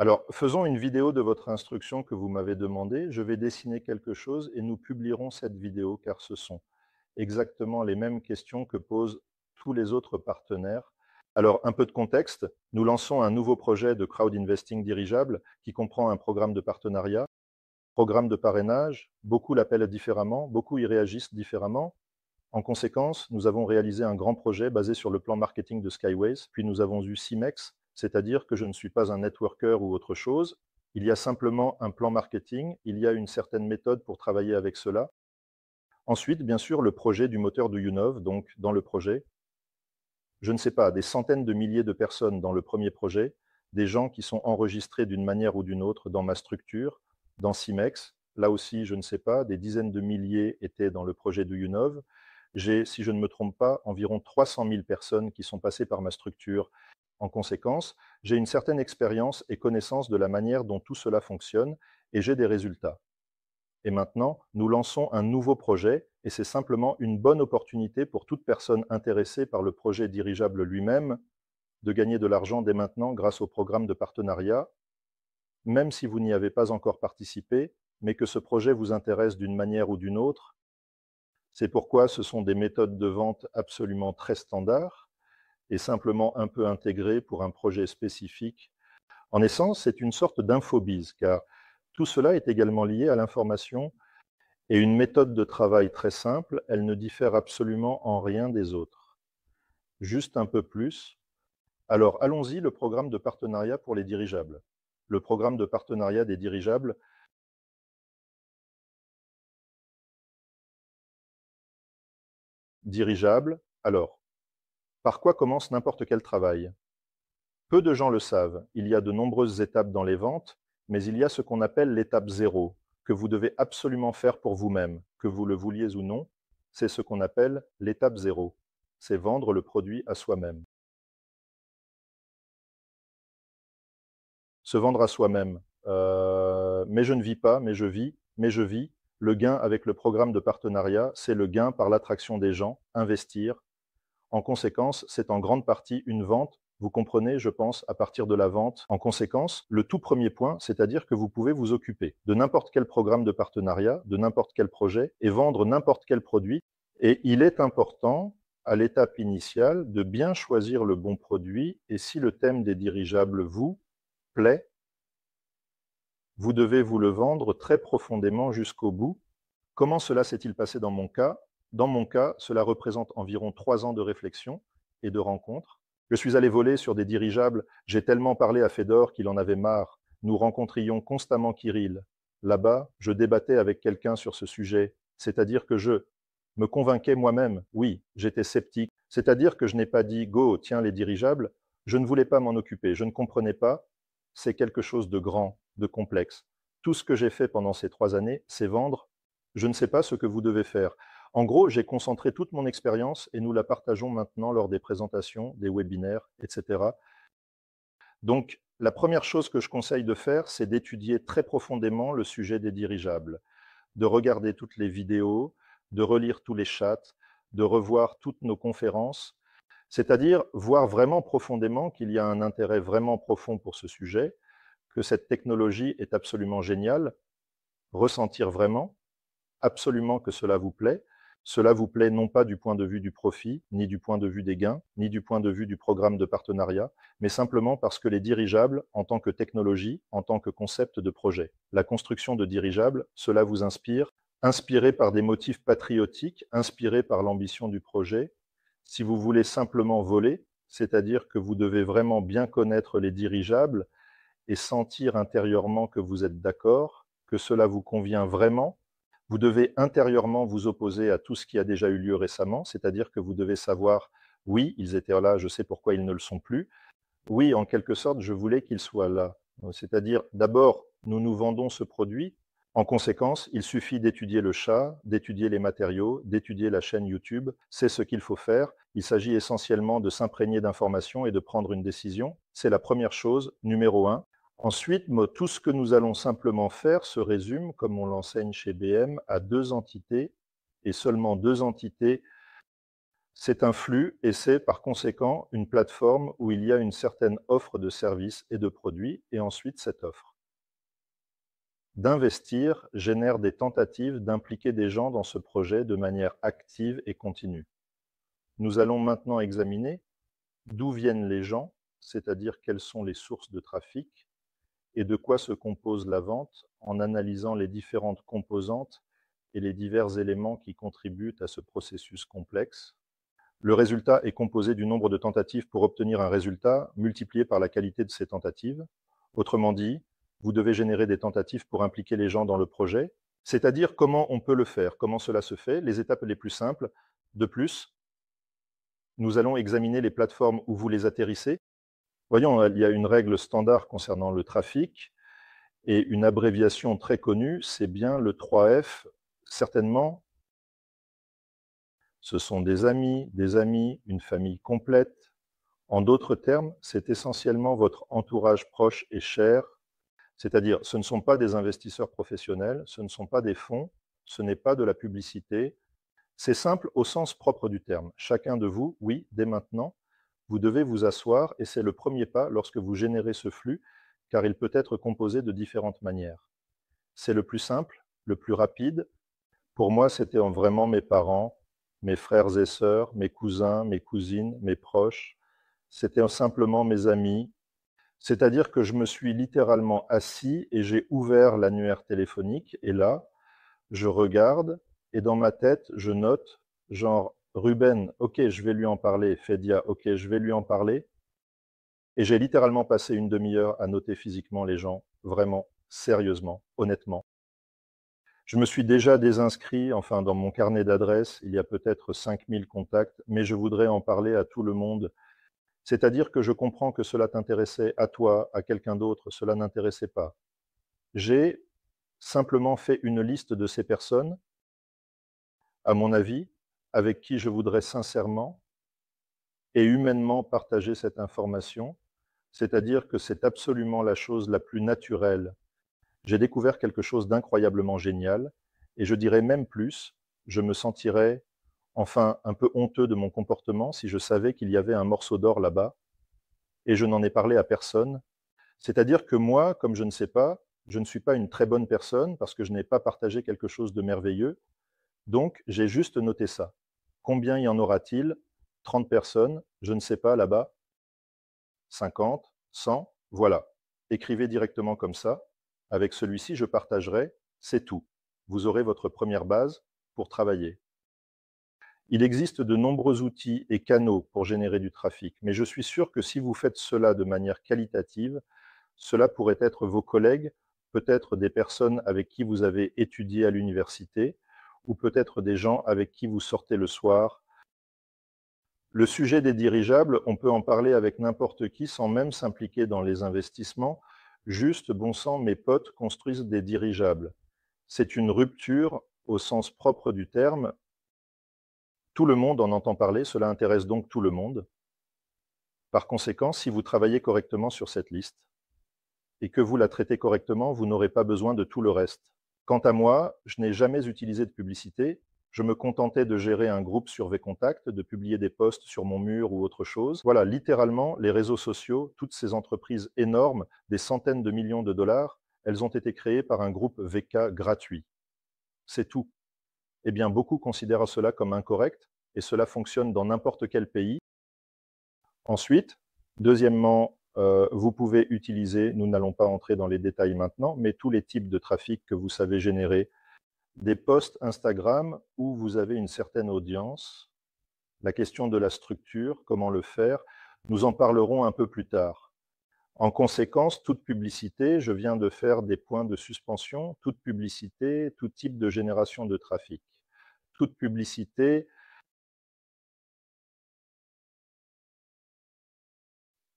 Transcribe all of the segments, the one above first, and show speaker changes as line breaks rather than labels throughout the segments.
Alors, faisons une vidéo de votre instruction que vous m'avez demandé. Je vais dessiner quelque chose et nous publierons cette vidéo car ce sont exactement les mêmes questions que posent tous les autres partenaires. Alors, un peu de contexte, nous lançons un nouveau projet de crowd investing dirigeable qui comprend un programme de partenariat, programme de parrainage, beaucoup l'appellent différemment, beaucoup y réagissent différemment. En conséquence, nous avons réalisé un grand projet basé sur le plan marketing de Skyways, puis nous avons eu Cimex, c'est-à-dire que je ne suis pas un networker ou autre chose. Il y a simplement un plan marketing, il y a une certaine méthode pour travailler avec cela. Ensuite, bien sûr, le projet du moteur de Unov, donc dans le projet, je ne sais pas, des centaines de milliers de personnes dans le premier projet, des gens qui sont enregistrés d'une manière ou d'une autre dans ma structure, dans Cimex. Là aussi, je ne sais pas, des dizaines de milliers étaient dans le projet de Unov. J'ai, si je ne me trompe pas, environ 300 000 personnes qui sont passées par ma structure en conséquence, j'ai une certaine expérience et connaissance de la manière dont tout cela fonctionne et j'ai des résultats. Et maintenant, nous lançons un nouveau projet et c'est simplement une bonne opportunité pour toute personne intéressée par le projet dirigeable lui-même de gagner de l'argent dès maintenant grâce au programme de partenariat, même si vous n'y avez pas encore participé, mais que ce projet vous intéresse d'une manière ou d'une autre. C'est pourquoi ce sont des méthodes de vente absolument très standards est simplement un peu intégré pour un projet spécifique. En essence, c'est une sorte d'infobise, car tout cela est également lié à l'information et une méthode de travail très simple, elle ne diffère absolument en rien des autres. Juste un peu plus. Alors allons-y, le programme de partenariat pour les dirigeables. Le programme de partenariat des dirigeables
dirigeable. Alors,
par quoi commence n'importe quel travail Peu de gens le savent, il y a de nombreuses étapes dans les ventes, mais il y a ce qu'on appelle l'étape zéro, que vous devez absolument faire pour vous-même, que vous le vouliez ou non, c'est ce qu'on appelle l'étape zéro. C'est vendre
le produit à soi-même.
Se vendre à soi-même. Euh, mais je ne vis pas, mais je vis, mais je vis. Le gain avec le programme de partenariat, c'est le gain par l'attraction des gens, investir, en conséquence, c'est en grande partie une vente vous comprenez, je pense, à partir de la vente. En conséquence, le tout premier point, c'est-à-dire que vous pouvez vous occuper de n'importe quel programme de partenariat, de n'importe quel projet et vendre n'importe quel produit. Et il est important, à l'étape initiale, de bien choisir le bon produit. Et si le thème des dirigeables vous plaît, vous devez vous le vendre très profondément jusqu'au bout. Comment cela s'est-il passé dans mon cas dans mon cas, cela représente environ trois ans de réflexion et de rencontres. Je suis allé voler sur des dirigeables, j'ai tellement parlé à Fedor qu'il en avait marre. Nous rencontrions constamment Kirill. Là-bas, je débattais avec quelqu'un sur ce sujet, c'est-à-dire que je me convainquais moi-même, oui, j'étais sceptique, c'est-à-dire que je n'ai pas dit go, tiens les dirigeables, je ne voulais pas m'en occuper, je ne comprenais pas, c'est quelque chose de grand, de complexe. Tout ce que j'ai fait pendant ces trois années, c'est vendre. Je ne sais pas ce que vous devez faire. En gros, j'ai concentré toute mon expérience et nous la partageons maintenant lors des présentations, des webinaires, etc. Donc, la première chose que je conseille de faire, c'est d'étudier très profondément le sujet des dirigeables, de regarder toutes les vidéos, de relire tous les chats, de revoir toutes nos conférences, c'est-à-dire voir vraiment profondément qu'il y a un intérêt vraiment profond pour ce sujet, que cette technologie est absolument géniale, ressentir vraiment, absolument que cela vous plaît, cela vous plaît non pas du point de vue du profit, ni du point de vue des gains, ni du point de vue du programme de partenariat, mais simplement parce que les dirigeables, en tant que technologie, en tant que concept de projet, la construction de dirigeables, cela vous inspire, inspiré par des motifs patriotiques, inspiré par l'ambition du projet. Si vous voulez simplement voler, c'est-à-dire que vous devez vraiment bien connaître les dirigeables et sentir intérieurement que vous êtes d'accord, que cela vous convient vraiment, vous devez intérieurement vous opposer à tout ce qui a déjà eu lieu récemment, c'est-à-dire que vous devez savoir, oui, ils étaient là, je sais pourquoi ils ne le sont plus. Oui, en quelque sorte, je voulais qu'ils soient là. Euh, c'est-à-dire, d'abord, nous nous vendons ce produit. En conséquence, il suffit d'étudier le chat, d'étudier les matériaux, d'étudier la chaîne YouTube. C'est ce qu'il faut faire. Il s'agit essentiellement de s'imprégner d'informations et de prendre une décision. C'est la première chose, numéro un. Ensuite, tout ce que nous allons simplement faire se résume, comme on l'enseigne chez BM, à deux entités et seulement deux entités. C'est un flux et c'est par conséquent une plateforme où il y a une certaine offre de services et de produits et ensuite cette offre. D'investir génère des tentatives d'impliquer des gens dans ce projet de manière active et continue. Nous allons maintenant examiner d'où viennent les gens, c'est-à-dire quelles sont les sources de trafic, et de quoi se compose la vente en analysant les différentes composantes et les divers éléments qui contribuent à ce processus complexe. Le résultat est composé du nombre de tentatives pour obtenir un résultat multiplié par la qualité de ces tentatives. Autrement dit, vous devez générer des tentatives pour impliquer les gens dans le projet, c'est-à-dire comment on peut le faire, comment cela se fait, les étapes les plus simples. De plus, nous allons examiner les plateformes où vous les atterrissez Voyons, il y a une règle standard concernant le trafic et une abréviation très connue, c'est bien le 3F, certainement. Ce sont des amis, des amis, une famille complète. En d'autres termes, c'est essentiellement votre entourage proche et cher, c'est-à-dire ce ne sont pas des investisseurs professionnels, ce ne sont pas des fonds, ce n'est pas de la publicité. C'est simple au sens propre du terme. Chacun de vous, oui, dès maintenant, vous devez vous asseoir et c'est le premier pas lorsque vous générez ce flux, car il peut être composé de différentes manières. C'est le plus simple, le plus rapide. Pour moi, c'était vraiment mes parents, mes frères et sœurs, mes cousins, mes cousines, mes proches. C'était simplement mes amis. C'est-à-dire que je me suis littéralement assis et j'ai ouvert l'annuaire téléphonique et là, je regarde et dans ma tête, je note genre Ruben, ok, je vais lui en parler. Fedia, ok, je vais lui en parler. Et j'ai littéralement passé une demi-heure à noter physiquement les gens, vraiment, sérieusement, honnêtement. Je me suis déjà désinscrit, enfin, dans mon carnet d'adresses, il y a peut-être 5000 contacts, mais je voudrais en parler à tout le monde. C'est-à-dire que je comprends que cela t'intéressait à toi, à quelqu'un d'autre, cela n'intéressait pas. J'ai simplement fait une liste de ces personnes, à mon avis, avec qui je voudrais sincèrement et humainement partager cette information, c'est-à-dire que c'est absolument la chose la plus naturelle. J'ai découvert quelque chose d'incroyablement génial, et je dirais même plus, je me sentirais enfin un peu honteux de mon comportement si je savais qu'il y avait un morceau d'or là-bas, et je n'en ai parlé à personne. C'est-à-dire que moi, comme je ne sais pas, je ne suis pas une très bonne personne parce que je n'ai pas partagé quelque chose de merveilleux, donc j'ai juste noté ça. Combien y en aura-t-il 30 personnes, je ne sais pas là-bas. 50, 100, voilà. Écrivez directement comme ça. Avec celui-ci, je partagerai, c'est tout. Vous aurez votre première base pour travailler. Il existe de nombreux outils et canaux pour générer du trafic, mais je suis sûr que si vous faites cela de manière qualitative, cela pourrait être vos collègues, peut-être des personnes avec qui vous avez étudié à l'université, ou peut-être des gens avec qui vous sortez le soir. Le sujet des dirigeables, on peut en parler avec n'importe qui sans même s'impliquer dans les investissements. Juste, bon sang, mes potes construisent des dirigeables. C'est une rupture au sens propre du terme. Tout le monde en entend parler, cela intéresse donc tout le monde. Par conséquent, si vous travaillez correctement sur cette liste et que vous la traitez correctement, vous n'aurez pas besoin de tout le reste. Quant à moi, je n'ai jamais utilisé de publicité. Je me contentais de gérer un groupe sur Vcontact, de publier des posts sur mon mur ou autre chose. Voilà, littéralement, les réseaux sociaux, toutes ces entreprises énormes, des centaines de millions de dollars, elles ont été créées par un groupe VK gratuit. C'est tout. Eh bien, beaucoup considèrent cela comme incorrect, et cela fonctionne dans n'importe quel pays. Ensuite, deuxièmement, euh, vous pouvez utiliser, nous n'allons pas entrer dans les détails maintenant, mais tous les types de trafic que vous savez générer. Des posts Instagram où vous avez une certaine audience. La question de la structure, comment le faire, nous en parlerons un peu plus tard. En conséquence, toute publicité, je viens de faire des points de suspension, toute publicité, tout type de génération de trafic. Toute publicité,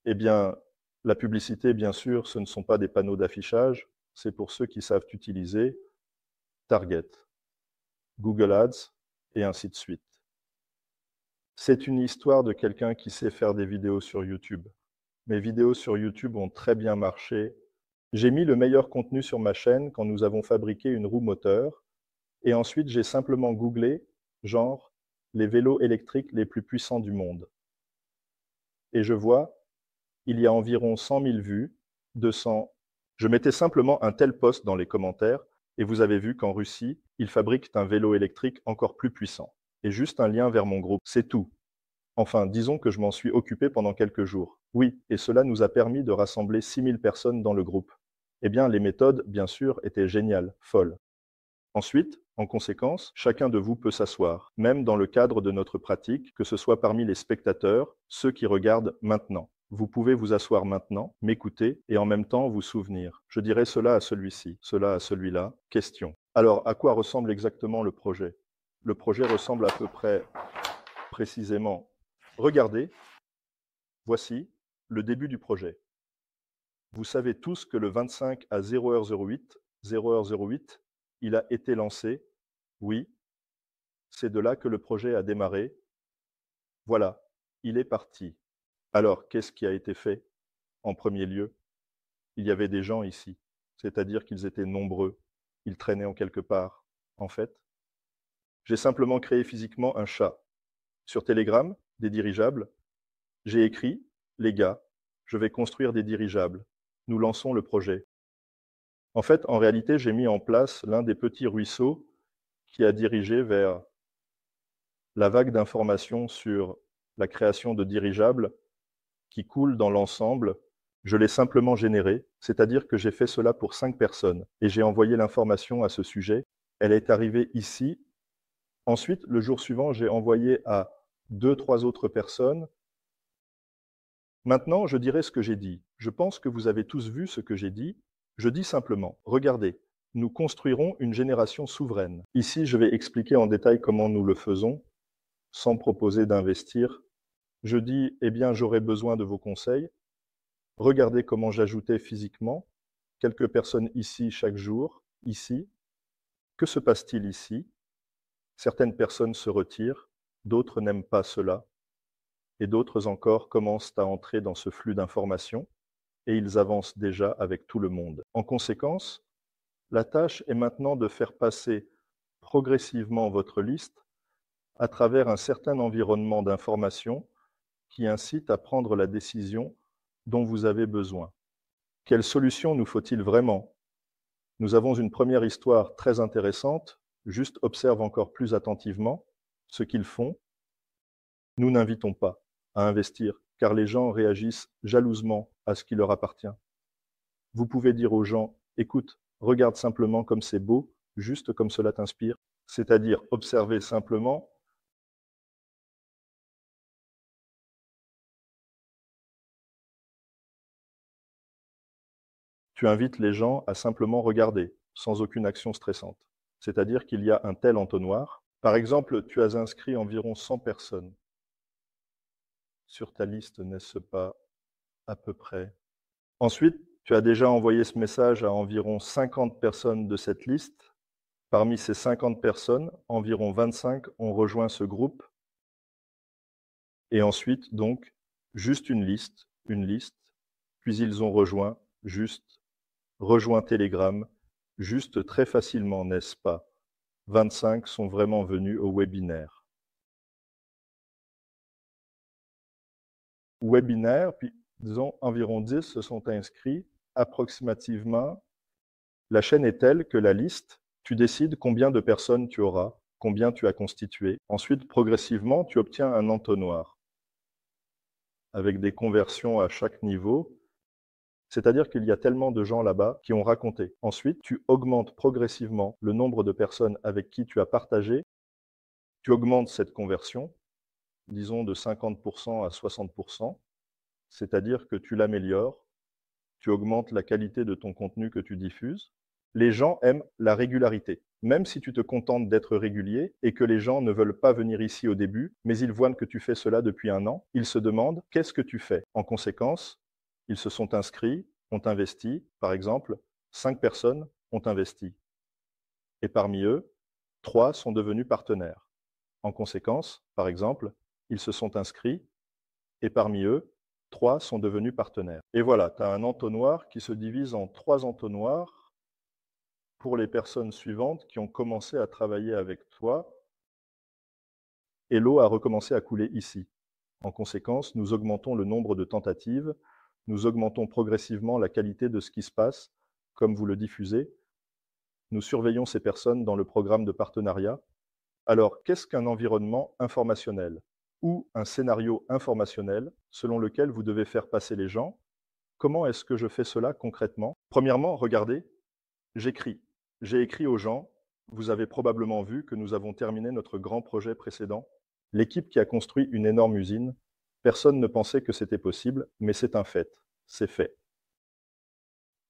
eh bien, la publicité, bien sûr, ce ne sont pas des panneaux d'affichage, c'est pour ceux qui savent utiliser Target, Google Ads et ainsi de suite. C'est une histoire de quelqu'un qui sait faire des vidéos sur YouTube. Mes vidéos sur YouTube ont très bien marché. J'ai mis le meilleur contenu sur ma chaîne quand nous avons fabriqué une roue moteur. Et ensuite, j'ai simplement googlé, genre, les vélos électriques les plus puissants du monde. Et je vois il y a environ 100 000 vues, 200. Je mettais simplement un tel poste dans les commentaires et vous avez vu qu'en Russie, ils fabriquent un vélo électrique encore plus puissant. Et juste un lien vers mon groupe, c'est tout. Enfin, disons que je m'en suis occupé pendant quelques jours. Oui, et cela nous a permis de rassembler 6000 personnes dans le groupe. Eh bien, les méthodes, bien sûr, étaient géniales, folles. Ensuite, en conséquence, chacun de vous peut s'asseoir, même dans le cadre de notre pratique, que ce soit parmi les spectateurs, ceux qui regardent maintenant. Vous pouvez vous asseoir maintenant, m'écouter et en même temps vous souvenir. Je dirai cela à celui-ci, cela à celui-là. Question. Alors, à quoi ressemble exactement le projet Le projet ressemble à peu près précisément. Regardez, voici le début du projet. Vous savez tous que le 25 à 0h08, 0h08, il a été lancé. Oui, c'est de là que le projet a démarré. Voilà, il est parti. Alors, qu'est-ce qui a été fait en premier lieu Il y avait des gens ici, c'est-à-dire qu'ils étaient nombreux, ils traînaient en quelque part. En fait, j'ai simplement créé physiquement un chat. Sur Telegram, des dirigeables, j'ai écrit Les gars, je vais construire des dirigeables. Nous lançons le projet. En fait, en réalité, j'ai mis en place l'un des petits ruisseaux qui a dirigé vers la vague d'informations sur la création de dirigeables qui coule dans l'ensemble, je l'ai simplement généré, c'est-à-dire que j'ai fait cela pour cinq personnes et j'ai envoyé l'information à ce sujet. Elle est arrivée ici. Ensuite, le jour suivant, j'ai envoyé à deux, trois autres personnes. Maintenant, je dirai ce que j'ai dit. Je pense que vous avez tous vu ce que j'ai dit. Je dis simplement, regardez, nous construirons une génération souveraine. Ici, je vais expliquer en détail comment nous le faisons, sans proposer d'investir je dis, eh bien, j'aurai besoin de vos conseils. Regardez comment j'ajoutais physiquement quelques personnes ici chaque jour, ici. Que se passe-t-il ici Certaines personnes se retirent, d'autres n'aiment pas cela, et d'autres encore commencent à entrer dans ce flux d'informations, et ils avancent déjà avec tout le monde. En conséquence, la tâche est maintenant de faire passer progressivement votre liste à travers un certain environnement d'informations qui incite à prendre la décision dont vous avez besoin. Quelle solution nous faut-il vraiment Nous avons une première histoire très intéressante, juste observe encore plus attentivement ce qu'ils font. Nous n'invitons pas à investir, car les gens réagissent jalousement à ce qui leur appartient. Vous pouvez dire aux gens, écoute, regarde simplement comme c'est beau, juste comme cela t'inspire, c'est-à-dire
observer simplement tu invites
les gens à simplement regarder, sans aucune action stressante. C'est-à-dire qu'il y a un tel entonnoir. Par exemple, tu as inscrit environ 100 personnes. Sur ta liste, n'est-ce pas à peu près Ensuite, tu as déjà envoyé ce message à environ 50 personnes de cette liste. Parmi ces 50 personnes, environ 25 ont rejoint ce groupe. Et ensuite, donc, juste une liste, une liste, puis ils ont rejoint juste rejoint Telegram, juste très facilement, n'est-ce pas 25 sont
vraiment venus au webinaire.
Webinaire, puis disons environ 10 se sont inscrits approximativement. La chaîne est telle que la liste, tu décides combien de personnes tu auras, combien tu as constitué. Ensuite, progressivement, tu obtiens un entonnoir avec des conversions à chaque niveau c'est-à-dire qu'il y a tellement de gens là-bas qui ont raconté. Ensuite, tu augmentes progressivement le nombre de personnes avec qui tu as partagé. Tu augmentes cette conversion, disons de 50% à 60%, c'est-à-dire que tu l'améliores, tu augmentes la qualité de ton contenu que tu diffuses. Les gens aiment la régularité. Même si tu te contentes d'être régulier et que les gens ne veulent pas venir ici au début, mais ils voient que tu fais cela depuis un an, ils se demandent qu'est-ce que tu fais. En conséquence, ils se sont inscrits, ont investi, par exemple, cinq personnes ont investi. Et parmi eux, trois sont devenus partenaires. En conséquence, par exemple, ils se sont inscrits, et parmi eux, trois sont devenus partenaires. Et voilà, tu as un entonnoir qui se divise en trois entonnoirs pour les personnes suivantes qui ont commencé à travailler avec toi, et l'eau a recommencé à couler ici. En conséquence, nous augmentons le nombre de tentatives nous augmentons progressivement la qualité de ce qui se passe, comme vous le diffusez. Nous surveillons ces personnes dans le programme de partenariat. Alors, qu'est-ce qu'un environnement informationnel ou un scénario informationnel selon lequel vous devez faire passer les gens Comment est-ce que je fais cela concrètement Premièrement, regardez, j'écris. J'ai écrit aux gens, vous avez probablement vu que nous avons terminé notre grand projet précédent. L'équipe qui a construit une énorme usine Personne ne pensait que c'était possible, mais c'est un fait, c'est fait.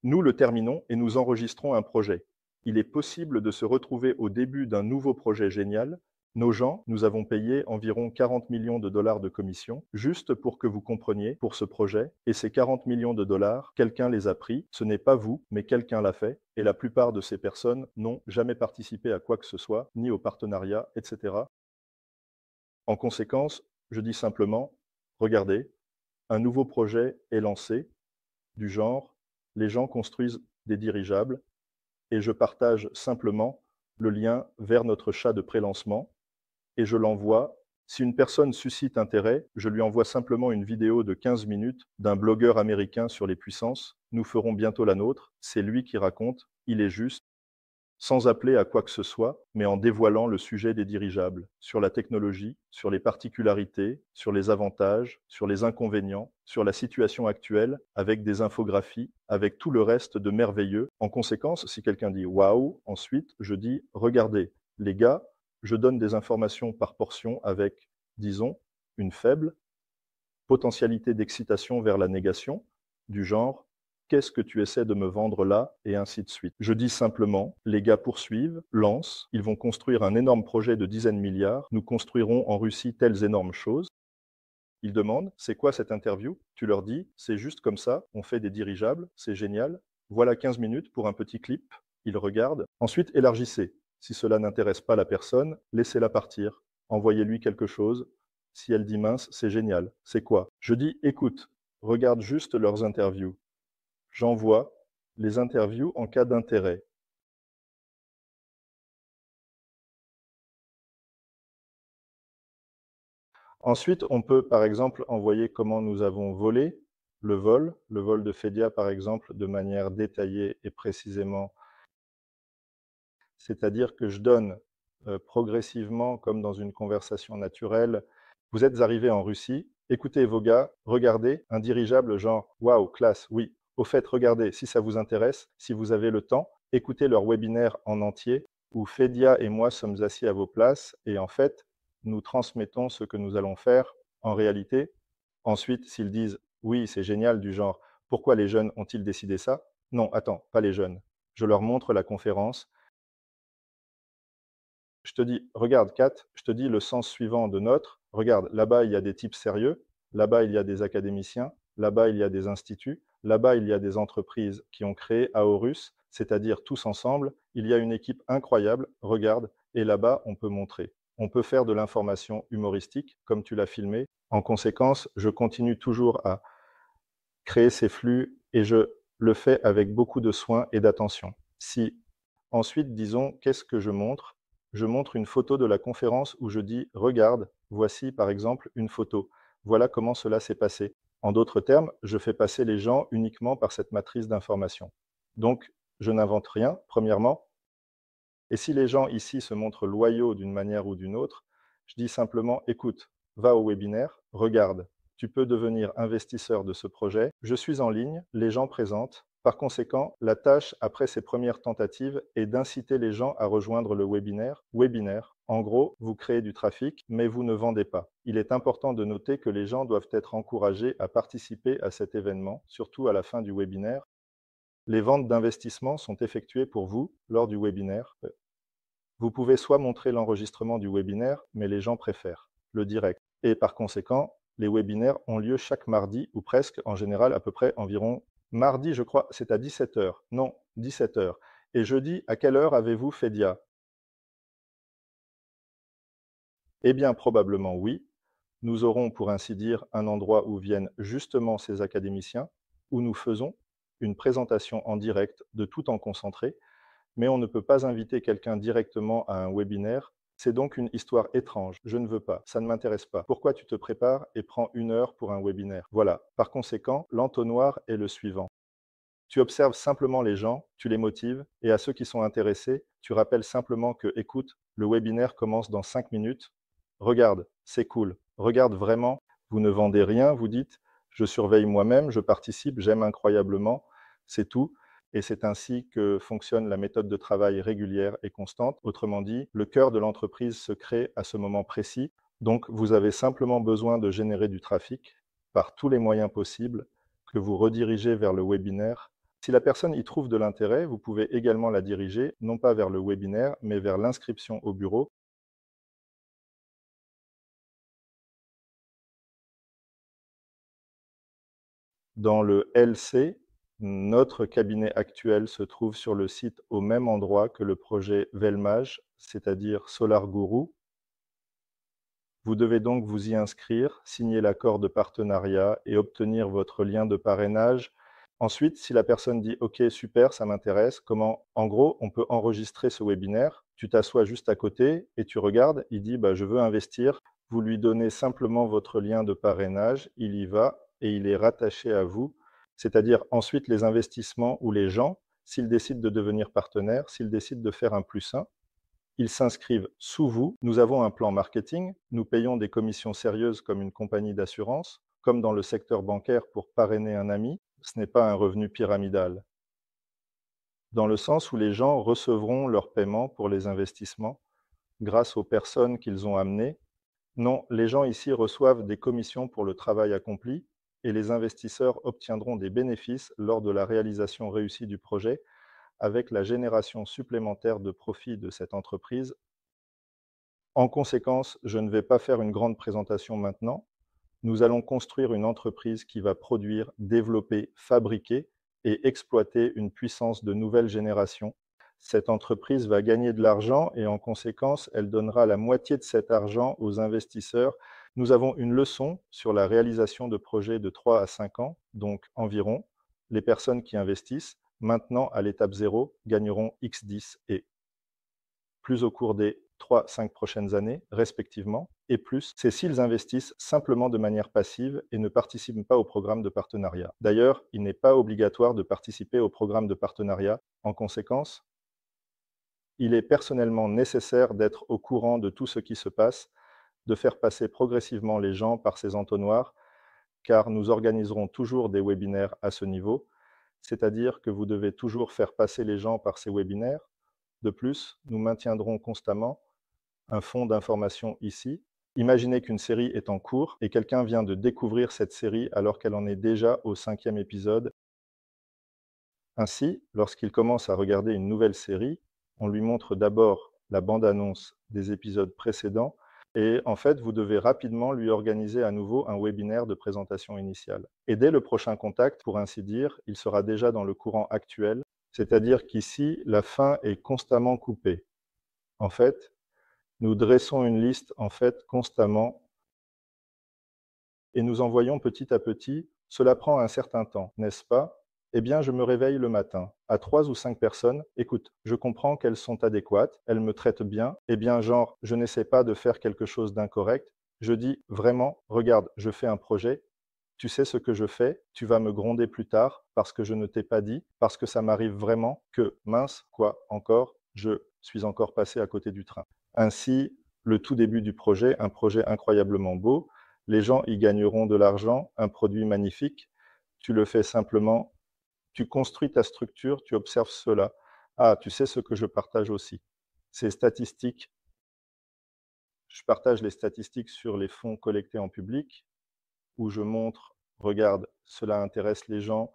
Nous le terminons et nous enregistrons un projet. Il est possible de se retrouver au début d'un nouveau projet génial. Nos gens, nous avons payé environ 40 millions de dollars de commission, juste pour que vous compreniez, pour ce projet, et ces 40 millions de dollars, quelqu'un les a pris, ce n'est pas vous, mais quelqu'un l'a fait, et la plupart de ces personnes n'ont jamais participé à quoi que ce soit, ni au partenariat, etc. En conséquence, je dis simplement, regardez, un nouveau projet est lancé, du genre, les gens construisent des dirigeables, et je partage simplement le lien vers notre chat de pré-lancement, et je l'envoie. Si une personne suscite intérêt, je lui envoie simplement une vidéo de 15 minutes d'un blogueur américain sur les puissances. Nous ferons bientôt la nôtre. C'est lui qui raconte, il est juste, sans appeler à quoi que ce soit, mais en dévoilant le sujet des dirigeables, sur la technologie, sur les particularités, sur les avantages, sur les inconvénients, sur la situation actuelle, avec des infographies, avec tout le reste de merveilleux. En conséquence, si quelqu'un dit Waouh, ensuite je dis Regardez, les gars, je donne des informations par portion avec, disons, une faible potentialité d'excitation vers la négation, du genre qu'est-ce que tu essaies de me vendre là, et ainsi de suite. Je dis simplement, les gars poursuivent, lancent, ils vont construire un énorme projet de dizaines de milliards, nous construirons en Russie telles énormes choses. Ils demandent, c'est quoi cette interview Tu leur dis, c'est juste comme ça, on fait des dirigeables, c'est génial, voilà 15 minutes pour un petit clip, ils regardent, ensuite élargissez. Si cela n'intéresse pas la personne, laissez-la partir, envoyez-lui quelque chose. Si elle dit mince, c'est génial, c'est quoi Je dis, écoute, regarde juste leurs interviews. J'envoie les
interviews en cas d'intérêt.
Ensuite, on peut par exemple envoyer comment nous avons volé le vol, le vol de Fedia par exemple, de manière détaillée et précisément. C'est-à-dire que je donne euh, progressivement, comme dans une conversation naturelle, vous êtes arrivé en Russie, écoutez vos gars, regardez un dirigeable genre waouh, classe, oui, au fait, regardez, si ça vous intéresse, si vous avez le temps, écoutez leur webinaire en entier où Fedia et moi sommes assis à vos places et en fait, nous transmettons ce que nous allons faire en réalité. Ensuite, s'ils disent oui, c'est génial du genre pourquoi les jeunes ont-ils décidé ça Non, attends, pas les jeunes. Je leur montre la conférence. Je te dis regarde Kat, je te dis le sens suivant de notre. Regarde, là-bas il y a des types sérieux, là-bas il y a des académiciens, là-bas il y a des instituts, Là-bas, il y a des entreprises qui ont créé Aorus, c'est-à-dire tous ensemble. Il y a une équipe incroyable, regarde, et là-bas, on peut montrer. On peut faire de l'information humoristique, comme tu l'as filmé. En conséquence, je continue toujours à créer ces flux et je le fais avec beaucoup de soin et d'attention. Si ensuite, disons, qu'est-ce que je montre Je montre une photo de la conférence où je dis, regarde, voici par exemple une photo. Voilà comment cela s'est passé. En d'autres termes, je fais passer les gens uniquement par cette matrice d'information. Donc, je n'invente rien, premièrement. Et si les gens ici se montrent loyaux d'une manière ou d'une autre, je dis simplement, écoute, va au webinaire, regarde, tu peux devenir investisseur de ce projet, je suis en ligne, les gens présentent. Par conséquent, la tâche après ces premières tentatives est d'inciter les gens à rejoindre le webinaire, webinaire en gros, vous créez du trafic, mais vous ne vendez pas. Il est important de noter que les gens doivent être encouragés à participer à cet événement, surtout à la fin du webinaire. Les ventes d'investissement sont effectuées pour vous lors du webinaire. Vous pouvez soit montrer l'enregistrement du webinaire, mais les gens préfèrent le direct. Et par conséquent, les webinaires ont lieu chaque mardi ou presque, en général à peu près environ mardi, je crois, c'est à 17h. Non, 17h. Et jeudi, à quelle heure avez-vous fait DIA Eh bien, probablement oui. Nous aurons, pour ainsi dire, un endroit où viennent justement ces académiciens, où nous faisons une présentation en direct de tout en concentré, mais on ne peut pas inviter quelqu'un directement à un webinaire. C'est donc une histoire étrange. Je ne veux pas, ça ne m'intéresse pas. Pourquoi tu te prépares et prends une heure pour un webinaire Voilà. Par conséquent, l'entonnoir est le suivant. Tu observes simplement les gens, tu les motives, et à ceux qui sont intéressés, tu rappelles simplement que, écoute, le webinaire commence dans 5 minutes, regarde, c'est cool, regarde vraiment, vous ne vendez rien, vous dites, je surveille moi-même, je participe, j'aime incroyablement, c'est tout. Et c'est ainsi que fonctionne la méthode de travail régulière et constante. Autrement dit, le cœur de l'entreprise se crée à ce moment précis. Donc, vous avez simplement besoin de générer du trafic par tous les moyens possibles que vous redirigez vers le webinaire. Si la personne y trouve de l'intérêt, vous pouvez également la diriger non pas vers le webinaire, mais vers l'inscription au bureau Dans le LC, notre cabinet actuel se trouve sur le site au même endroit que le projet Velmage, c'est-à-dire Solar Guru. Vous devez donc vous y inscrire, signer l'accord de partenariat et obtenir votre lien de parrainage. Ensuite, si la personne dit OK, super, ça m'intéresse, comment En gros, on peut enregistrer ce webinaire. Tu t'assois juste à côté et tu regardes. Il dit bah, Je veux investir. Vous lui donnez simplement votre lien de parrainage. Il y va et il est rattaché à vous, c'est-à-dire ensuite les investissements ou les gens, s'ils décident de devenir partenaires, s'ils décident de faire un plus un, ils s'inscrivent sous vous. Nous avons un plan marketing, nous payons des commissions sérieuses comme une compagnie d'assurance, comme dans le secteur bancaire pour parrainer un ami, ce n'est pas un revenu pyramidal. Dans le sens où les gens recevront leur paiement pour les investissements grâce aux personnes qu'ils ont amenées. Non, les gens ici reçoivent des commissions pour le travail accompli, et les investisseurs obtiendront des bénéfices lors de la réalisation réussie du projet avec la génération supplémentaire de profits de cette entreprise. En conséquence, je ne vais pas faire une grande présentation maintenant. Nous allons construire une entreprise qui va produire, développer, fabriquer et exploiter une puissance de nouvelle génération. Cette entreprise va gagner de l'argent et en conséquence, elle donnera la moitié de cet argent aux investisseurs nous avons une leçon sur la réalisation de projets de 3 à 5 ans, donc environ. Les personnes qui investissent, maintenant à l'étape 0, gagneront X10 et plus au cours des 3-5 prochaines années, respectivement, et plus, c'est s'ils investissent simplement de manière passive et ne participent pas au programme de partenariat. D'ailleurs, il n'est pas obligatoire de participer au programme de partenariat. En conséquence, il est personnellement nécessaire d'être au courant de tout ce qui se passe de faire passer progressivement les gens par ces entonnoirs, car nous organiserons toujours des webinaires à ce niveau, c'est-à-dire que vous devez toujours faire passer les gens par ces webinaires. De plus, nous maintiendrons constamment un fonds d'information ici. Imaginez qu'une série est en cours et quelqu'un vient de découvrir cette série alors qu'elle en est déjà au cinquième épisode. Ainsi, lorsqu'il commence à regarder une nouvelle série, on lui montre d'abord la bande-annonce des épisodes précédents et en fait, vous devez rapidement lui organiser à nouveau un webinaire de présentation initiale. Et dès le prochain contact, pour ainsi dire, il sera déjà dans le courant actuel, c'est-à-dire qu'ici, la fin est constamment coupée. En fait, nous dressons une liste en fait constamment et nous envoyons petit à petit. Cela prend un certain temps, n'est-ce pas eh bien, je me réveille le matin à trois ou cinq personnes. Écoute, je comprends qu'elles sont adéquates, elles me traitent bien. Eh bien, genre, je n'essaie pas de faire quelque chose d'incorrect. Je dis vraiment, regarde, je fais un projet. Tu sais ce que je fais, tu vas me gronder plus tard parce que je ne t'ai pas dit, parce que ça m'arrive vraiment que, mince, quoi, encore, je suis encore passé à côté du train. Ainsi, le tout début du projet, un projet incroyablement beau, les gens y gagneront de l'argent, un produit magnifique, tu le fais simplement tu construis ta structure, tu observes cela. Ah, tu sais ce que je partage aussi. Ces statistiques, je partage les statistiques sur les fonds collectés en public, où je montre,
regarde, cela intéresse les gens,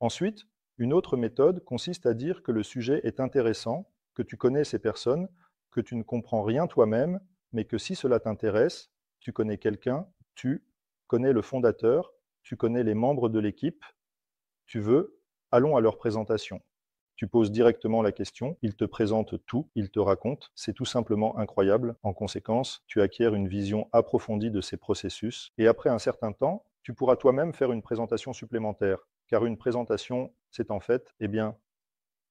Ensuite,
une autre méthode consiste à dire que le sujet est intéressant, que tu connais ces personnes, que tu ne comprends rien toi-même, mais que si cela t'intéresse, tu connais quelqu'un, tu connais le fondateur, tu connais les membres de l'équipe, tu veux, allons à leur présentation. Tu poses directement la question, ils te présentent tout, ils te racontent, c'est tout simplement incroyable. En conséquence, tu acquiers une vision approfondie de ces processus et après un certain temps, tu pourras toi-même faire une présentation supplémentaire, car une présentation, c'est en fait, eh bien,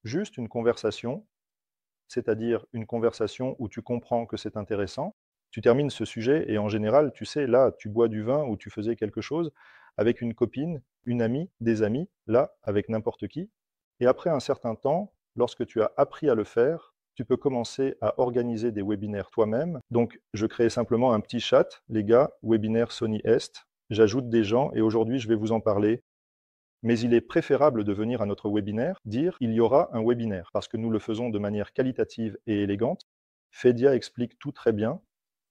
juste une conversation c'est-à-dire une conversation où tu comprends que c'est intéressant. Tu termines ce sujet et en général, tu sais, là, tu bois du vin ou tu faisais quelque chose avec une copine, une amie, des amis, là, avec n'importe qui. Et après un certain temps, lorsque tu as appris à le faire, tu peux commencer à organiser des webinaires toi-même. Donc, je crée simplement un petit chat, les gars, webinaire Sony Est. J'ajoute des gens et aujourd'hui, je vais vous en parler mais il est préférable de venir à notre webinaire dire il y aura un webinaire, parce que nous le faisons de manière qualitative et élégante. Fedia explique tout très bien.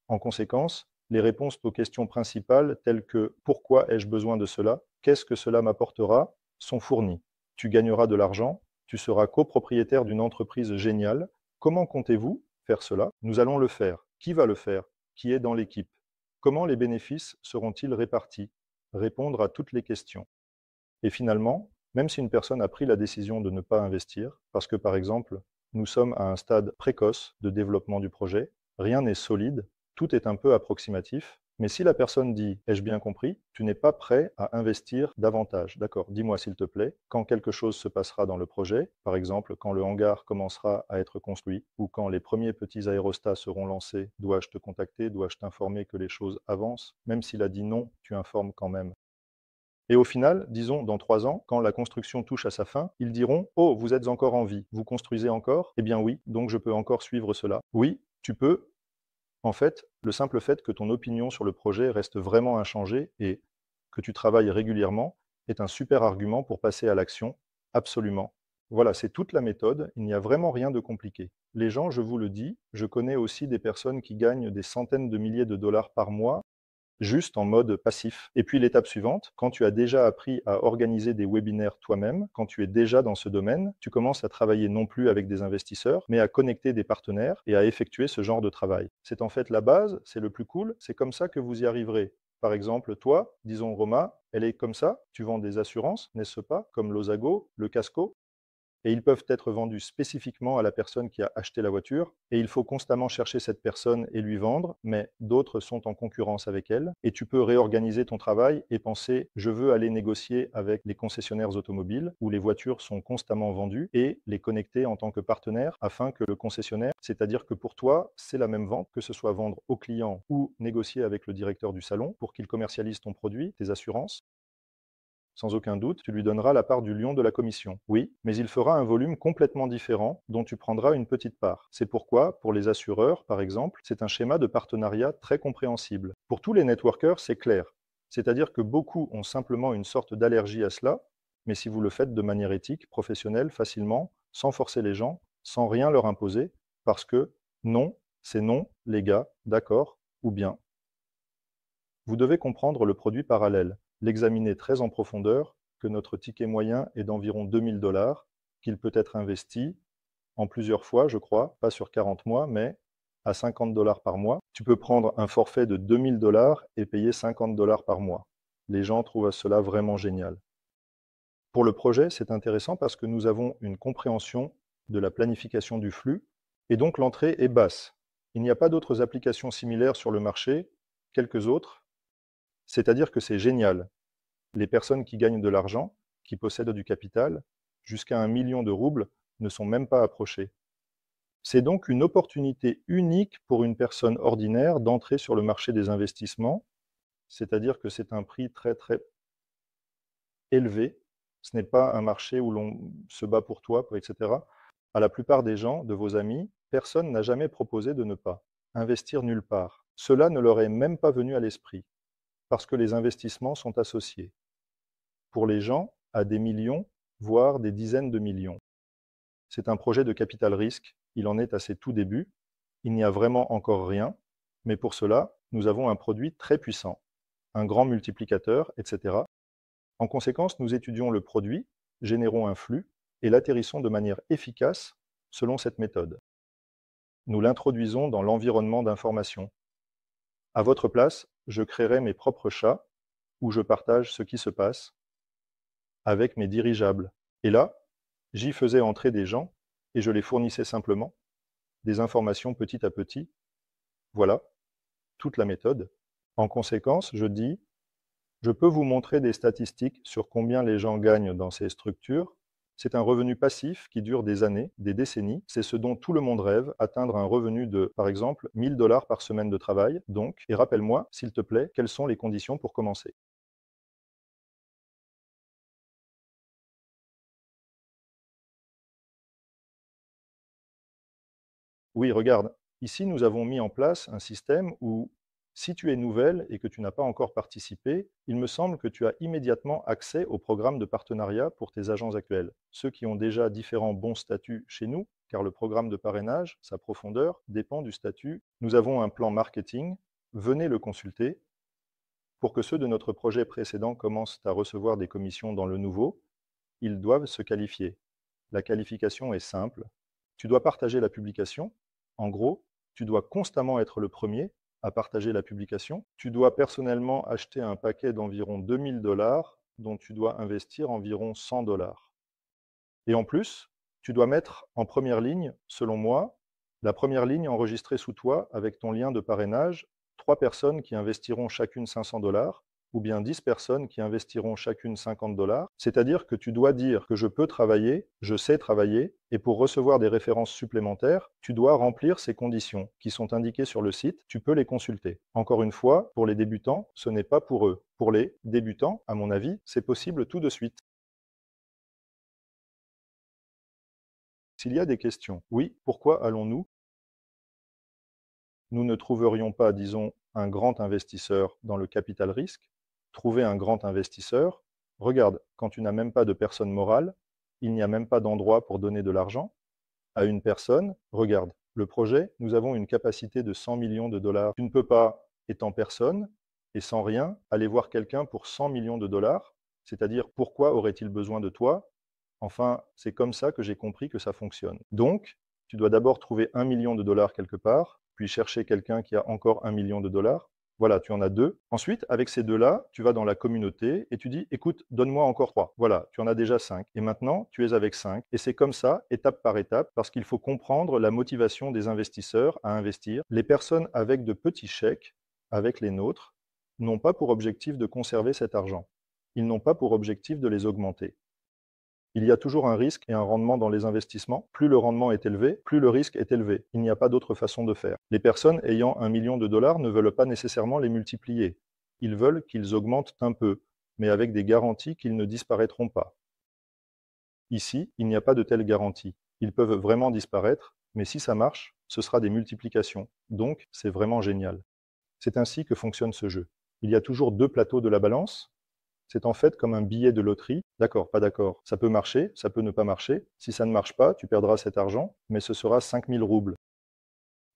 En conséquence, les réponses aux questions principales telles que pourquoi ai-je besoin de cela, qu'est-ce que cela m'apportera, sont fournies. Tu gagneras de l'argent, tu seras copropriétaire d'une entreprise géniale. Comment comptez-vous faire cela Nous allons le faire. Qui va le faire Qui est dans l'équipe Comment les bénéfices seront-ils répartis Répondre à toutes les questions. Et finalement, même si une personne a pris la décision de ne pas investir, parce que par exemple, nous sommes à un stade précoce de développement du projet, rien n'est solide, tout est un peu approximatif, mais si la personne dit Ai-je bien compris Tu n'es pas prêt à investir davantage. D'accord, dis-moi s'il te plaît, quand quelque chose se passera dans le projet, par exemple quand le hangar commencera à être construit ou quand les premiers petits aérostats seront lancés, dois-je te contacter Dois-je t'informer que les choses avancent Même s'il a dit non, tu informes quand même. Et au final, disons, dans trois ans, quand la construction touche à sa fin, ils diront Oh, vous êtes encore en vie, vous construisez encore Eh bien oui, donc je peux encore suivre cela. Oui, tu peux. En fait, le simple fait que ton opinion sur le projet reste vraiment inchangée et que tu travailles régulièrement est un super argument pour passer à l'action, absolument. Voilà, c'est toute la méthode, il n'y a vraiment rien de compliqué. Les gens, je vous le dis, je connais aussi des personnes qui gagnent des centaines de milliers de dollars par mois juste en mode passif. Et puis l'étape suivante, quand tu as déjà appris à organiser des webinaires toi-même, quand tu es déjà dans ce domaine, tu commences à travailler non plus avec des investisseurs, mais à connecter des partenaires et à effectuer ce genre de travail. C'est en fait la base, c'est le plus cool, c'est comme ça que vous y arriverez. Par exemple, toi, disons Roma, elle est comme ça, tu vends des assurances, n'est-ce pas, comme l'Osago, le Casco, et ils peuvent être vendus spécifiquement à la personne qui a acheté la voiture, et il faut constamment chercher cette personne et lui vendre, mais d'autres sont en concurrence avec elle, et tu peux réorganiser ton travail et penser je veux aller négocier avec les concessionnaires automobiles où les voitures sont constamment vendues et les connecter en tant que partenaire afin que le concessionnaire, c'est-à-dire que pour toi, c'est la même vente, que ce soit vendre au client ou négocier avec le directeur du salon pour qu'il commercialise ton produit, tes assurances, sans aucun doute, tu lui donneras la part du lion de la commission. Oui, mais il fera un volume complètement différent dont tu prendras une petite part. C'est pourquoi, pour les assureurs, par exemple, c'est un schéma de partenariat très compréhensible. Pour tous les networkers, c'est clair. C'est-à-dire que beaucoup ont simplement une sorte d'allergie à cela, mais si vous le faites de manière éthique, professionnelle, facilement, sans forcer les gens, sans rien leur imposer, parce que non, c'est non, les gars, d'accord, ou bien. Vous devez comprendre le produit parallèle, l'examiner très en profondeur, que notre ticket moyen est d'environ 2000 dollars, qu'il peut être investi en plusieurs fois, je crois, pas sur 40 mois, mais à 50 dollars par mois. Tu peux prendre un forfait de 2000 dollars et payer 50 dollars par mois. Les gens trouvent cela vraiment génial. Pour le projet, c'est intéressant parce que nous avons une compréhension de la planification du flux et donc l'entrée est basse. Il n'y a pas d'autres applications similaires sur le marché, quelques autres, c'est-à-dire que c'est génial. Les personnes qui gagnent de l'argent, qui possèdent du capital, jusqu'à un million de roubles, ne sont même pas approchées. C'est donc une opportunité unique pour une personne ordinaire d'entrer sur le marché des investissements, c'est-à-dire que c'est un prix très très élevé. Ce n'est pas un marché où l'on se bat pour toi, etc. À la plupart des gens, de vos amis, personne n'a jamais proposé de ne pas investir nulle part. Cela ne leur est même pas venu à l'esprit parce que les investissements sont associés, pour les gens, à des millions, voire des dizaines de millions. C'est un projet de capital risque, il en est à ses tout débuts, il n'y a vraiment encore rien, mais pour cela, nous avons un produit très puissant, un grand multiplicateur, etc. En conséquence, nous étudions le produit, générons un flux et l'atterrissons de manière efficace selon cette méthode. Nous l'introduisons dans l'environnement d'information. À votre place, je créerai mes propres chats où je partage ce qui se passe avec mes dirigeables. Et là, j'y faisais entrer des gens et je les fournissais simplement, des informations petit à petit. Voilà, toute la méthode. En conséquence, je dis, je peux vous montrer des statistiques sur combien les gens gagnent dans ces structures c'est un revenu passif qui dure des années, des décennies. C'est ce dont tout le monde rêve, atteindre un revenu de, par exemple, 1000 dollars par semaine de travail. Donc, et rappelle-moi, s'il te plaît, quelles sont les conditions pour
commencer Oui, regarde,
ici nous avons mis en place un système où si tu es nouvelle et que tu n'as pas encore participé, il me semble que tu as immédiatement accès au programme de partenariat pour tes agents actuels, ceux qui ont déjà différents bons statuts chez nous, car le programme de parrainage, sa profondeur, dépend du statut. Nous avons un plan marketing, venez le consulter. Pour que ceux de notre projet précédent commencent à recevoir des commissions dans le nouveau, ils doivent se qualifier. La qualification est simple. Tu dois partager la publication. En gros, tu dois constamment être le premier à partager la publication. Tu dois personnellement acheter un paquet d'environ 2000 dollars dont tu dois investir environ 100 dollars. Et en plus, tu dois mettre en première ligne, selon moi, la première ligne enregistrée sous toi avec ton lien de parrainage, trois personnes qui investiront chacune 500 dollars ou bien 10 personnes qui investiront chacune 50 dollars. C'est-à-dire que tu dois dire que je peux travailler, je sais travailler, et pour recevoir des références supplémentaires, tu dois remplir ces conditions qui sont indiquées sur le site, tu peux les consulter. Encore une fois, pour les débutants, ce n'est pas pour eux. Pour les débutants, à mon avis, c'est possible tout de suite.
S'il y a des questions, oui, pourquoi allons-nous
Nous ne trouverions pas, disons, un grand investisseur dans le capital risque trouver un grand investisseur. Regarde, quand tu n'as même pas de personne morale, il n'y a même pas d'endroit pour donner de l'argent à une personne. Regarde, le projet, nous avons une capacité de 100 millions de dollars. Tu ne peux pas, étant personne et sans rien, aller voir quelqu'un pour 100 millions de dollars. C'est-à-dire, pourquoi aurait-il besoin de toi Enfin, c'est comme ça que j'ai compris que ça fonctionne. Donc, tu dois d'abord trouver un million de dollars quelque part, puis chercher quelqu'un qui a encore un million de dollars, voilà, tu en as deux. Ensuite, avec ces deux-là, tu vas dans la communauté et tu dis, écoute, donne-moi encore trois. Voilà, tu en as déjà cinq. Et maintenant, tu es avec cinq. Et c'est comme ça, étape par étape, parce qu'il faut comprendre la motivation des investisseurs à investir. Les personnes avec de petits chèques, avec les nôtres, n'ont pas pour objectif de conserver cet argent. Ils n'ont pas pour objectif de les augmenter il y a toujours un risque et un rendement dans les investissements. Plus le rendement est élevé, plus le risque est élevé. Il n'y a pas d'autre façon de faire. Les personnes ayant un million de dollars ne veulent pas nécessairement les multiplier. Ils veulent qu'ils augmentent un peu, mais avec des garanties qu'ils ne disparaîtront pas. Ici, il n'y a pas de telles garanties. Ils peuvent vraiment disparaître, mais si ça marche, ce sera des multiplications. Donc, c'est vraiment génial. C'est ainsi que fonctionne ce jeu. Il y a toujours deux plateaux de la balance, c'est en fait comme un billet de loterie. D'accord, pas d'accord. Ça peut marcher, ça peut ne pas marcher. Si ça ne marche pas, tu perdras cet argent, mais ce sera 5000 roubles.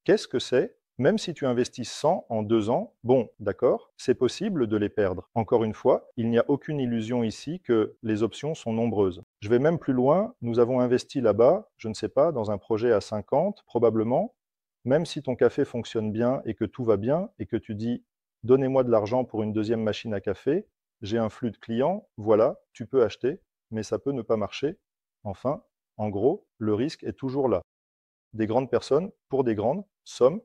Qu'est-ce que c'est même si tu investis 100 en deux ans, bon, d'accord, c'est possible de les perdre. Encore une fois, il n'y a aucune illusion ici que les options sont nombreuses. Je vais même plus loin, nous avons investi là-bas, je ne sais pas, dans un projet à 50, probablement. Même si ton café fonctionne bien et que tout va bien et que tu dis donnez-moi de l'argent pour une deuxième machine à café, j'ai un flux de clients, voilà, tu peux acheter, mais ça peut ne pas marcher. Enfin, en gros, le risque est toujours là. Des grandes personnes, pour des grandes sommes,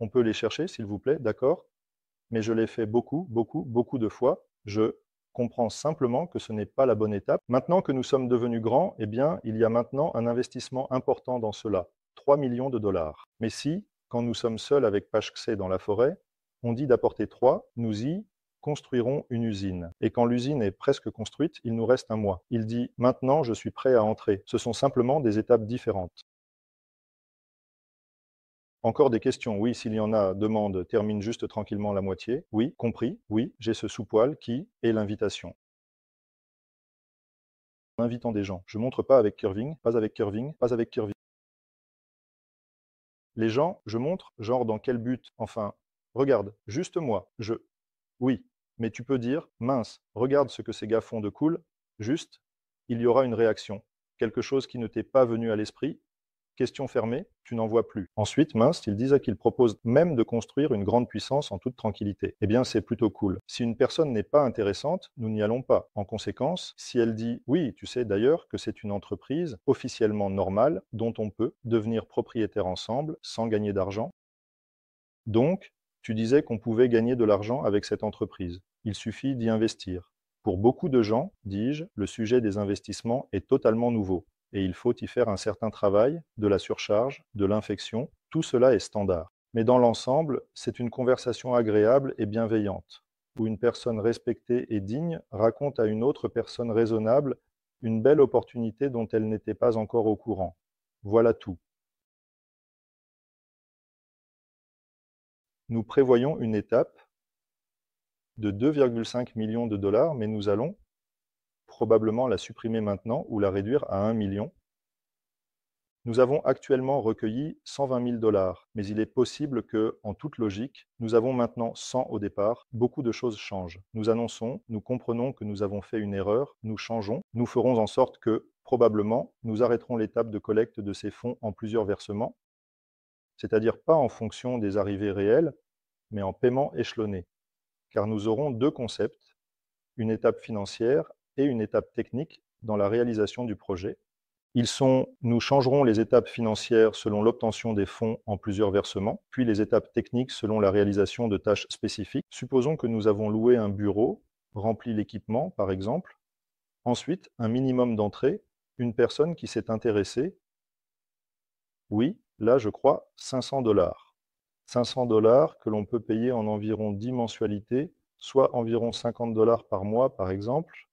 on peut les chercher, s'il vous plaît, d'accord, mais je l'ai fait beaucoup, beaucoup, beaucoup de fois. Je comprends simplement que ce n'est pas la bonne étape. Maintenant que nous sommes devenus grands, eh bien, il y a maintenant un investissement important dans cela, 3 millions de dollars. Mais si, quand nous sommes seuls avec Pachexé dans la forêt, on dit d'apporter 3, nous y construiront une usine. Et quand l'usine est presque construite, il nous reste un mois. Il dit Maintenant, je suis prêt à entrer. Ce sont simplement des étapes différentes. Encore des questions, oui, s'il y en a, demande, termine juste tranquillement la moitié. Oui, compris, oui, j'ai ce sous-poil qui est l'invitation. En invitant des gens. Je montre pas avec curving, pas avec curving, pas avec curving. Les gens, je montre, genre dans quel but, enfin, regarde, juste moi, je. Oui, mais tu peux dire, mince, regarde ce que ces gars font de cool, juste, il y aura une réaction, quelque chose qui ne t'est pas venu à l'esprit, question fermée, tu n'en vois plus. Ensuite, mince, il disait qu'il propose même de construire une grande puissance en toute tranquillité. Eh bien, c'est plutôt cool. Si une personne n'est pas intéressante, nous n'y allons pas. En conséquence, si elle dit oui, tu sais d'ailleurs que c'est une entreprise officiellement normale dont on peut devenir propriétaire ensemble sans gagner d'argent. Donc, tu disais qu'on pouvait gagner de l'argent avec cette entreprise. Il suffit d'y investir. Pour beaucoup de gens, dis-je, le sujet des investissements est totalement nouveau, et il faut y faire un certain travail, de la surcharge, de l'infection, tout cela est standard. Mais dans l'ensemble, c'est une conversation agréable et bienveillante, où une personne respectée et digne raconte à une autre personne raisonnable une belle opportunité dont elle n'était pas encore au courant. Voilà tout. Nous prévoyons une étape, de 2,5 millions de dollars, mais nous allons probablement la supprimer maintenant ou la réduire à 1 million. Nous avons actuellement recueilli 120 000 dollars, mais il est possible que, en toute logique, nous avons maintenant 100 au départ, beaucoup de choses changent. Nous annonçons, nous comprenons que nous avons fait une erreur, nous changeons, nous ferons en sorte que, probablement, nous arrêterons l'étape de collecte de ces fonds en plusieurs versements, c'est-à-dire pas en fonction des arrivées réelles, mais en paiement échelonné car nous aurons deux concepts, une étape financière et une étape technique dans la réalisation du projet. Ils sont, nous changerons les étapes financières selon l'obtention des fonds en plusieurs versements, puis les étapes techniques selon la réalisation de tâches spécifiques. Supposons que nous avons loué un bureau, rempli l'équipement par exemple, ensuite un minimum d'entrée, une personne qui s'est intéressée. Oui, là je crois 500 dollars. 500 dollars que l'on peut payer en environ 10 mensualités, soit environ 50 dollars par mois par exemple.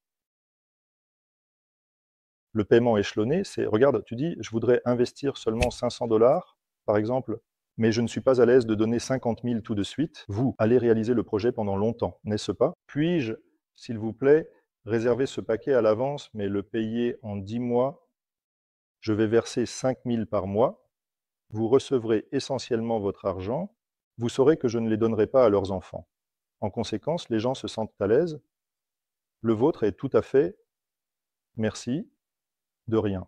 Le paiement échelonné, c'est regarde, tu dis je voudrais investir seulement 500 dollars par exemple, mais je ne suis pas à l'aise de donner 50 000 tout de suite. Vous allez réaliser le projet pendant longtemps, n'est-ce pas Puis-je, s'il vous plaît, réserver ce paquet à l'avance mais le payer en 10 mois Je vais verser 5 000 par mois vous recevrez essentiellement votre argent, vous saurez que je ne les donnerai pas à leurs enfants. En conséquence, les gens se sentent à l'aise. Le vôtre est tout à fait merci, de rien.